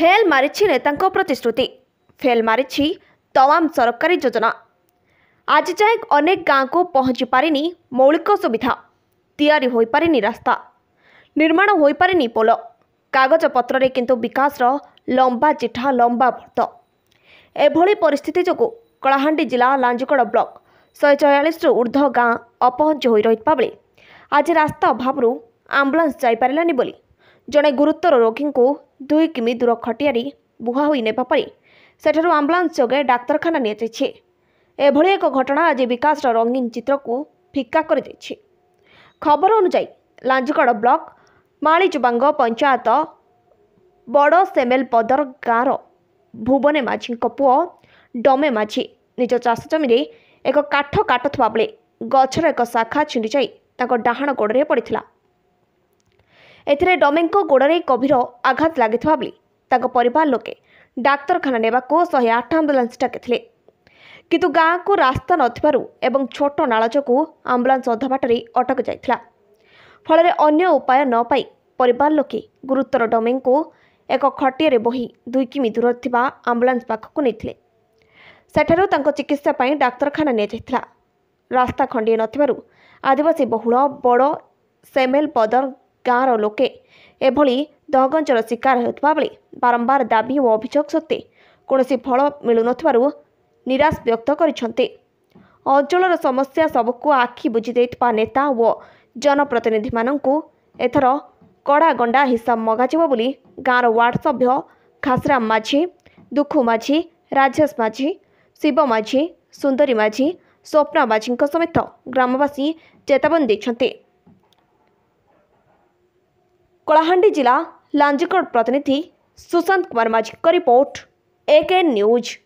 fail ମାରିଛି ନେତାଙ୍କ ପ୍ରତିଶ୍ରୁତି ଫେଲ୍ ମାରିଛି ତମାମ ସରକାରୀ ଯୋଜନା ଆଜି ଯାଏଁ ଅନେକ ଗାଁକୁ ପହଞ୍ଚି ପାରିନି ମୌଳିକ ସୁବିଧା ତିଆରି ହୋଇପାରିନି ରାସ୍ତା ନିର୍ମାଣ ହୋଇପାରିନି ପୋଲ କାଗଜପତ୍ରରେ କିନ୍ତୁ ବିକାଶର ଲମ୍ବା ଚିଠା ଲମ୍ବା ଭର୍ତ୍ତ ଏଭଳି ପରିସ୍ଥିତି ଯୋଗୁଁ କଳାହାଣ୍ଡି ଜିଲ୍ଲା ଲାଞ୍ଜିଗଡ଼ ବ୍ଲକ ଶହେ ଚୟାଳିଶରୁ ଉର୍ଦ୍ଧ୍ୱ ଗାଁ ଅପହଞ୍ଚ ହୋଇ ରହିଥିବା ବେଳେ ଆଜି ରାସ୍ତା ଅଭାବରୁ ଆମ୍ବୁଲାନ୍ସ ଯାଇପାରିଲାନି ବୋଲି ଜଣେ ଗୁରୁତର ରୋଗୀଙ୍କୁ ଦୁଇ କିମି ଦୂର ଖଟିଆରି ବୁହା ହୋଇ ନେବା ପରେ ସେଠାରୁ ଆମ୍ବୁଲାନ୍ସ ଯୋଗେ ଡାକ୍ତରଖାନା ନିଆଯାଇଛି ଏଭଳି ଏକ ଘଟଣା ଆଜି ବିକାଶର ରଙ୍ଗୀନ ଚିତ୍ରକୁ ଫିକା କରିଦେଇଛି ଖବର ଅନୁଯାୟୀ ଲାଞ୍ଜଗଡ଼ ବ୍ଲକ ମାଳିଚୁବାଙ୍ଗ ପଞ୍ଚାୟତ ବଡ଼ ସେମେଲ ପଦର ଗାଁର ଭୁବନେ ମାଝୀଙ୍କ ପୁଅ ଡମେ ମାଝୀ ନିଜ ଚାଷ ଜମିରେ ଏକ କାଠ କାଟୁଥିବା ବେଳେ ଗଛର ଏକ ଶାଖା ଛିଣ୍ଡିଯାଇ ତାଙ୍କ ଡାହାଣ ଗୋଡ଼ରେ ପଡ଼ିଥିଲା ଏଥିରେ ଡମେଙ୍କ ଗୋଡ଼ରେ ଗଭୀର ଆଘାତ ଲାଗିଥିବା ବେଳେ ତାଙ୍କ ପରିବାର ଲୋକେ ଡାକ୍ତରଖାନା ନେବାକୁ ଶହେ ଆଠ ଆମ୍ବୁଲାନ୍ସ ଡାକିଥିଲେ କିନ୍ତୁ ଗାଁକୁ ରାସ୍ତା ନଥିବାରୁ ଏବଂ ଛୋଟ ନାଳ ଯୋଗୁଁ ଆମ୍ବୁଲାନ୍ସ ବାଟରେ ଅଟକି ଯାଇଥିଲା ଫଳରେ ଅନ୍ୟ ଉପାୟ ନ ପାଇ ପରିବାର ଲୋକେ ଗୁରୁତର ଡମେଙ୍କୁ ଏକ ଖଟିଆରେ ବହି ଦୁଇ କିମି ଦୂରରେ ଥିବା ଆମ୍ବୁଲାନ୍ସ ପାଖକୁ ନେଇଥିଲେ ସେଠାରୁ ତାଙ୍କ ଚିକିତ୍ସା ପାଇଁ ଡାକ୍ତରଖାନା ନିଆଯାଇଥିଲା ରାସ୍ତା ଖଣ୍ଡିଏ ନଥିବାରୁ ଆଦିବାସୀ ବହୁଳ ବଡ଼ ସେମେଲ୍ ବଦର ଗାଁର ଲୋକେ ଏଭଳି ଦହଗଞ୍ଚର ଶିକାର ହେଉଥିବା ବେଳେ ବାରମ୍ବାର ଦାବି ଓ ଅଭିଯୋଗ ସତ୍ତ୍ୱେ କୌଣସି ଫଳ ମିଳୁନଥିବାରୁ ନିରାଶ ବ୍ୟକ୍ତ କରିଛନ୍ତି ଅଞ୍ଚଳର ସମସ୍ୟା ସବୁକୁ ଆଖି ବୁଝିଦେଇଥିବା ନେତା ଓ ଜନପ୍ରତିନିଧିମାନଙ୍କୁ ଏଥର କଡ଼ା ଗଣ୍ଡା ହିସାବ ମଗାଯିବ ବୋଲି ଗାଁର ୱାର୍ଡ଼ ସଭ୍ୟ ଖାସରାମ ମାଝୀ ଦୁଃଖୁ ମାଝି ରାଜେଶ ମାଝୀ ଶିବ ମାଝୀ ସୁନ୍ଦରୀ ମାଝୀ ସ୍ୱପ୍ନା ମାଝୀଙ୍କ ସମେତ ଗ୍ରାମବାସୀ ଚେତାବନୀ ଦେଇଛନ୍ତି କଳାହାଣ୍ଡି ଜିଲ୍ଲା ଲାଞ୍ଜିକଡ଼ ପ୍ରତିନିଧି ସୁଶାନ୍ତ କୁମାର ମାଝୀଙ୍କ ରିପୋର୍ଟ ଏକେ ନ୍ୟୁଜ୍